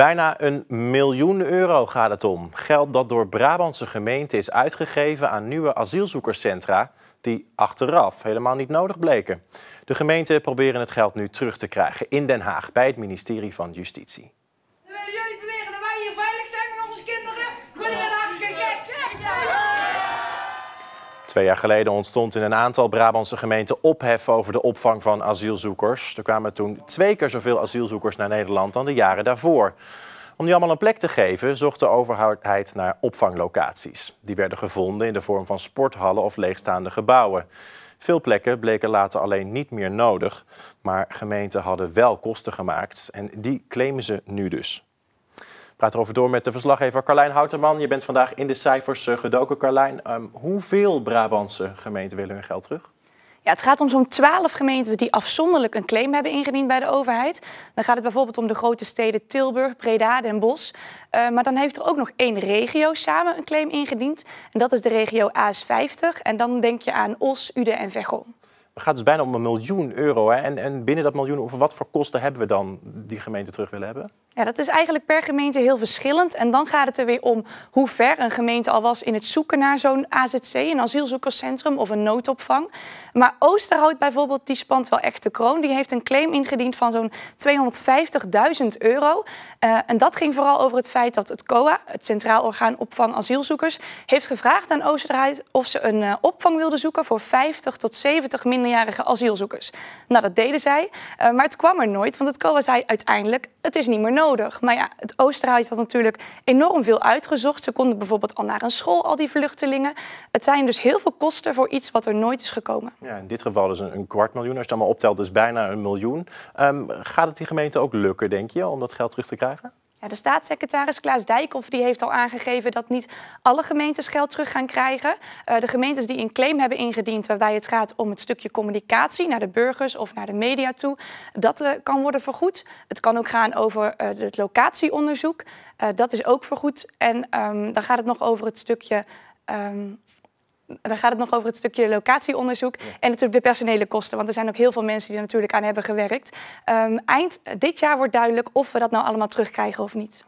Bijna een miljoen euro gaat het om. Geld dat door Brabantse gemeenten is uitgegeven aan nieuwe asielzoekerscentra die achteraf helemaal niet nodig bleken. De gemeenten proberen het geld nu terug te krijgen in Den Haag bij het ministerie van Justitie. Twee jaar geleden ontstond in een aantal Brabantse gemeenten ophef over de opvang van asielzoekers. Er kwamen toen twee keer zoveel asielzoekers naar Nederland dan de jaren daarvoor. Om die allemaal een plek te geven, zocht de overheid naar opvanglocaties. Die werden gevonden in de vorm van sporthallen of leegstaande gebouwen. Veel plekken bleken later alleen niet meer nodig, maar gemeenten hadden wel kosten gemaakt en die claimen ze nu dus praat erover door met de verslaggever Carlijn Houterman. Je bent vandaag in de cijfers eh, gedoken, Carlijn. Ehm, hoeveel Brabantse gemeenten willen hun geld terug? Ja, het gaat om zo'n twaalf gemeentes die afzonderlijk een claim hebben ingediend bij de overheid. Dan gaat het bijvoorbeeld om de grote steden Tilburg, Breda, Den Bosch. Eh, maar dan heeft er ook nog één regio samen een claim ingediend. En dat is de regio AS50. En dan denk je aan Os, Ude en Veghel. Het gaat dus bijna om een miljoen euro. Hè? En, en binnen dat miljoen, over wat voor kosten hebben we dan die gemeente terug willen hebben? Ja, dat is eigenlijk per gemeente heel verschillend. En dan gaat het er weer om hoe ver een gemeente al was in het zoeken naar zo'n AZC, een asielzoekerscentrum of een noodopvang. Maar Oosterhout bijvoorbeeld, die spant wel echt de kroon. Die heeft een claim ingediend van zo'n 250.000 euro. Eh, en dat ging vooral over het feit dat het COA, het Centraal Orgaan Opvang Asielzoekers, heeft gevraagd aan Oosterhout of ze een eh, opvang wilden zoeken voor 50 tot 70 minderjarige asielzoekers. Nou, dat deden zij. Eh, maar het kwam er nooit, want het COA zei uiteindelijk het is niet meer nodig. Maar ja, het Oostenrijk had natuurlijk enorm veel uitgezocht. Ze konden bijvoorbeeld al naar een school, al die vluchtelingen. Het zijn dus heel veel kosten voor iets wat er nooit is gekomen. Ja, in dit geval is dus een, een kwart miljoen. Als je het allemaal optelt, dus bijna een miljoen. Ehm, gaat het die gemeente ook lukken, denk je, om dat geld terug te krijgen? Ja, de staatssecretaris Klaas Dijkhoff die heeft al aangegeven dat niet alle gemeentes geld terug gaan krijgen. Eh, de gemeentes die een claim hebben ingediend waarbij het gaat om het stukje communicatie naar de burgers of naar de media toe, dat eh, kan worden vergoed. Het kan ook gaan over eh, het locatieonderzoek, dat is ook vergoed. En ehm, dan gaat het nog over het stukje ehm, dan gaat het nog over het stukje locatieonderzoek en natuurlijk de personele kosten. Want er zijn ook heel veel mensen die er natuurlijk aan hebben gewerkt. Ehm, eind dit jaar wordt duidelijk of we dat nou allemaal terugkrijgen of niet.